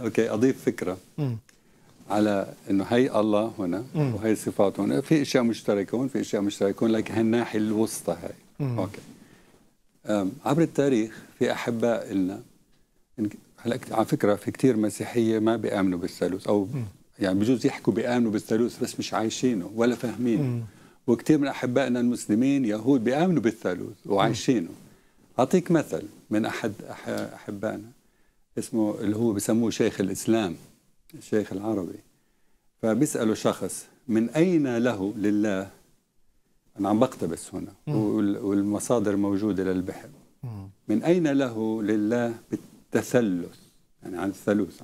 اوكي اضيف فكره مم. على انه هي الله هنا مم. وهي صفات هنا في اشياء مشتركه هون في اشياء مشتركه هون لكن هالناحيه الوسطى هي مم. اوكي عبر التاريخ في احباء لنا هلا على فكره في كثير مسيحيه ما بيامنوا بالثالوث او مم. يعني بجوز يحكوا بيامنوا بالثالوث بس مش عايشينه ولا فاهمينه وكثير من احبائنا المسلمين يهود بيامنوا بالثالوث وعايشينه اعطيك مثل من احد احبائنا اسمه اللي هو بسموه شيخ الإسلام الشيخ العربي فبيسأله شخص من أين له لله أنا عم بقتبس هنا والمصادر موجودة للبحر من أين له لله بالتثلث يعني عن الثالوث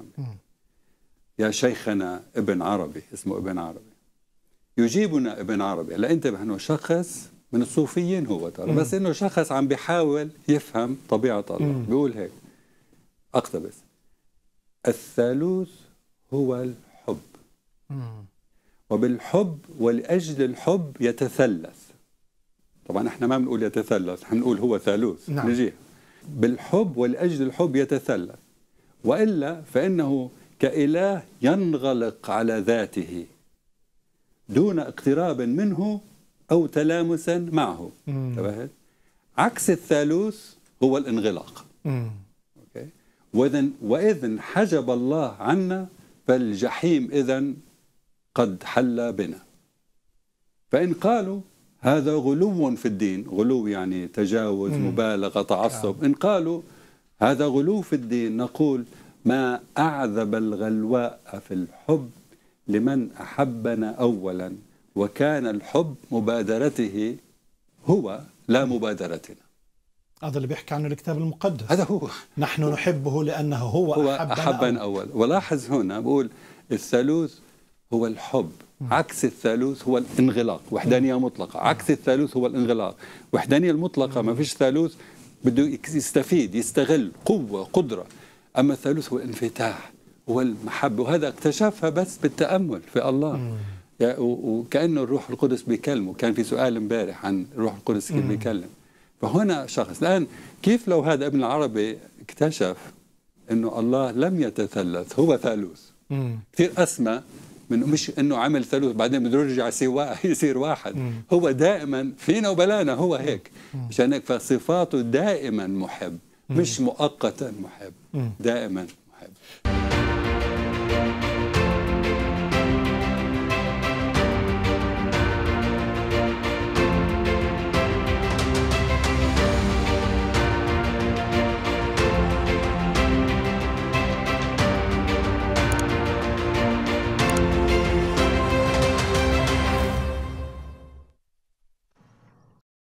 يا شيخنا ابن عربي اسمه ابن عربي يجيبنا ابن عربي هلا انتبه انه شخص من الصوفيين هو ترى بس انه شخص عم بيحاول يفهم طبيعه الله بيقول هيك أقتبس الثالوث هو الحب وبالحب ولأجل الحب يتثلث طبعا احنا ما بنقول يتثلث احنا بنقول هو ثالوث نعم. نجيح بالحب ولأجل الحب يتثلث وإلا فإنه كإله ينغلق على ذاته دون اقتراب منه أو تلامسا معه عكس الثالوث هو الانغلاق مم. واذا واذا حجب الله عنا فالجحيم اذا قد حل بنا فإن قالوا هذا غلو في الدين غلو يعني تجاوز مبالغة تعصب آه. إن قالوا هذا غلو في الدين نقول ما أعذب الغلواء في الحب لمن أحبنا أولا وكان الحب مبادرته هو لا مبادرتنا هذا اللي بيحكي عنه الكتاب المقدس هذا هو نحن نحبه لأنه هو, هو أحبنا, أحبنا أول ولاحظ هنا بقول الثالوث هو الحب عكس الثالوث هو الانغلاق وحدانية مطلقة عكس الثالوث هو الانغلاق وحدانية المطلقة ما فيش ثالوث بده يستفيد يستغل قوة قدرة أما الثالوث هو الانفتاح هو المحبة وهذا اكتشفها بس بالتأمل في الله وكأنه الروح القدس بيكلمه كان في سؤال امبارح عن الروح القدس كيف بيكلم فهنا شخص الآن كيف لو هذا ابن العربي اكتشف أنه الله لم يتثلث هو ثالوث كثير أسمى من مش انه عمل ثالوث بعدين بده يرجع يصير واحد هو دائما فينا وبلانا هو هيك عشان هيك فصفاته دائما محب مش مؤقتا محب دائما محب